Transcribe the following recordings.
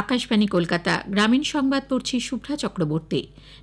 আকাশবাণী কলকাতা গ্রামীণ সংবাদ পড়ছি শুভ্রা চক্রবর্তী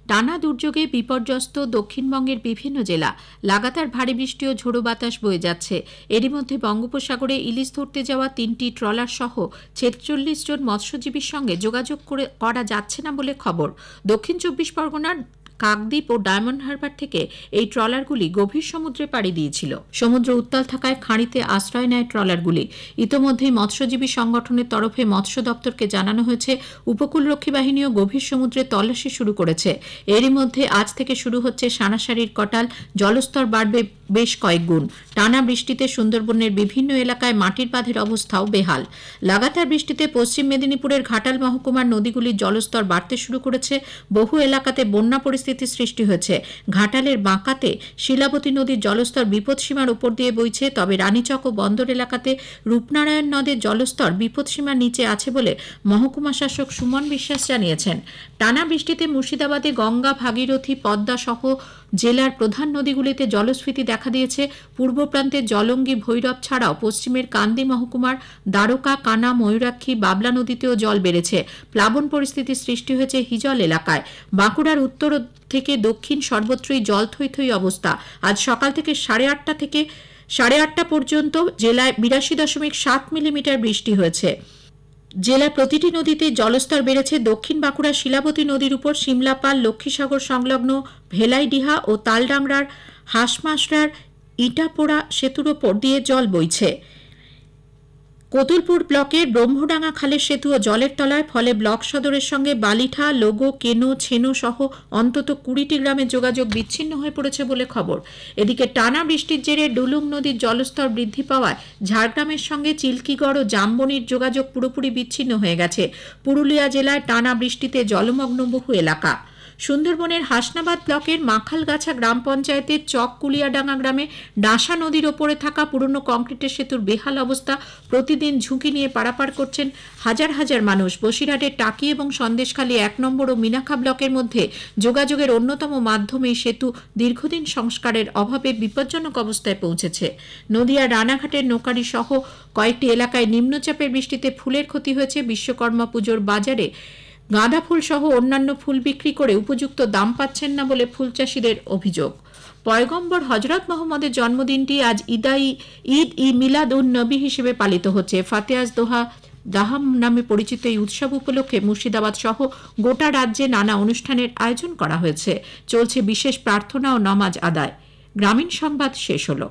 টানা দুর্যোগে বিপর্যস্ত দক্ষিণবঙ্গের বিভিন্ন জেলা লাগাতার ভারী বৃষ্টি ও ঝোড়ো বাতাস বয়ে যাচ্ছে এরই মধ্যে বঙ্গোপসাগরে ইলিশ ধরতে যাওয়া তিনটি ট্রলার সহ ছেচল্লিশ জন মৎস্যজীবীর সঙ্গে যোগাযোগ করে করা যাচ্ছে না বলে খবর দক্ষিণ চব্বিশ পরগনার কাকদ্বীপ ও ডায়মন্ড হারবার থেকে এই ট্রলারগুলি গভীর সমুদ্রে পাড়ি দিয়েছিল সমুদ্র উত্তাল থাকায় খাঁড়িতে আশ্রয় নেয় ট্রলারগুলি ইতোমধ্যেই মৎস্যজীবী সংগঠনের তরফে মৎস্য দপ্তরকে জানানো হয়েছে উপকূলরক্ষী বাহিনীও গভীর সমুদ্রে তল্লাশি শুরু করেছে এরই মধ্যে আজ থেকে শুরু হচ্ছে সানাসারির কটাল জলস্তর বাড়বে বেশ কয়েক গুণ টানা বৃষ্টিতে সুন্দরবনের বিভিন্ন এলাকায় মাটির বাঁধের অবস্থাও বেহাল লাগাতার বৃষ্টিতে পশ্চিম মেদিনীপুরের ঘাটাল মহকুমার নদীগুলির জলস্তর বাড়তে শুরু করেছে বহু এলাকাতে বন্যা পরিস্থিতি পরিস্থিতি সৃষ্টি হয়েছে ঘাটালের বাঁকাতে শিলাবতী নদীর জলস্তর বিপদসীমার উপর দিয়ে বইছে তবে রানীচক ও বন্দর এলাকাতে রূপনারায়ণ নদের জলস্তর বিপদসীমার নিচে আছে বলে মহকুমা শাসক সুমন বিশ্বাস জানিয়েছেন টানা বৃষ্টিতে মুর্শিদাবাদে গঙ্গা ভাগীরথী পদ্মা সহ জেলার প্রধান নদীগুলিতে জলস্ফীতি দেখা দিয়েছে পূর্ব প্রান্তে জলঙ্গি ভৈরব ছাড়াও পশ্চিমের কান্দি মহকুমার দ্বারকা কানা ময়ূরাক্ষী বাবলা নদীতেও জল বেড়েছে প্লাবন পরিস্থিতি সৃষ্টি হয়েছে হিজল এলাকায় বাঁকুড়ার উত্তর থেকে দক্ষিণ সর্বত্রই জল থই থই অবস্থা আজ সকাল থেকে সাড়ে আটটা থেকে সাড়ে আটটা পর্যন্ত জেলায় বিরাশি দশমিক সাত মিলিমিটার বৃষ্টি হয়েছে জেলার প্রতিটি নদীতে জলস্তর বেড়েছে দক্ষিণ বাঁকুড়া শিলাবতী নদীর উপর সিমলাপাল লক্ষ্মীসাগর সংলগ্ন ভেলাইডিহা ও তালডাংরার হাঁসমাসড়ার ইটাপোড়া সেতুর ওপর দিয়ে জল বইছে কতুলপুর ব্লকের ব্রহ্মডাঙ্গা খালের সেতু ও জলের তলায় ফলে ব্লক সদরের সঙ্গে বালিঠা লোগো কেনো ছেনো সহ অন্তত কুড়িটি গ্রামের যোগাযোগ বিচ্ছিন্ন হয়ে পড়েছে বলে খবর এদিকে টানা বৃষ্টির জেরে ডুলুং নদীর জলস্তর বৃদ্ধি পাওয়ায় ঝাড়গ্রামের সঙ্গে চিল্কিগড় ও জাম্বনির যোগাযোগ পুরোপুরি বিচ্ছিন্ন হয়ে গেছে পুরুলিয়া জেলায় টানা বৃষ্টিতে জলমগ্ন বহু এলাকা সুন্দরবনের হাসনাবাদ ব্লকের মাখালগাছা গ্রাম পঞ্চায়েতের চক কুলিয়াডাঙ্গা গ্রামে ডাঁসা নদীর ওপরে থাকা পুরনো কংক্রিটের সেতুর বেহাল অবস্থা প্রতিদিন ঝুঁকি নিয়ে পারাপার করছেন হাজার হাজার মানুষ বসিরহাটের টাকি এবং সন্দেশখালী এক নম্বর ও মিনাখা ব্লকের মধ্যে যোগাযোগের অন্যতম মাধ্যমে সেতু দীর্ঘদিন সংস্কারের অভাবে বিপজ্জনক অবস্থায় পৌঁছেছে নদিয়া রানাঘাটের নোকারি সহ কয়েকটি এলাকায় নিম্নচাপের বৃষ্টিতে ফুলের ক্ষতি হয়েছে বিশ্বকর্মা পুজোর বাজারে গাঁদা ফুলসহ অন্যান্য ফুল বিক্রি করে উপযুক্ত দাম পাচ্ছেন না বলে ফুল চাষিদের অভিযোগ পয়গম্বর হজরত মোহাম্মদের জন্মদিনটি আজ ইদাই ঈদ ই মিলাদ উন নবী হিসেবে পালিত হচ্ছে ফাতেয়াজ দোহা দাহাম নামে পরিচিত এই উৎসব উপলক্ষে মুর্শিদাবাদ সহ গোটা রাজ্যে নানা অনুষ্ঠানের আয়োজন করা হয়েছে চলছে বিশেষ প্রার্থনা ও নমাজ আদায় গ্রামীণ সংবাদ শেষ হলো